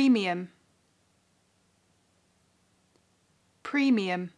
premium premium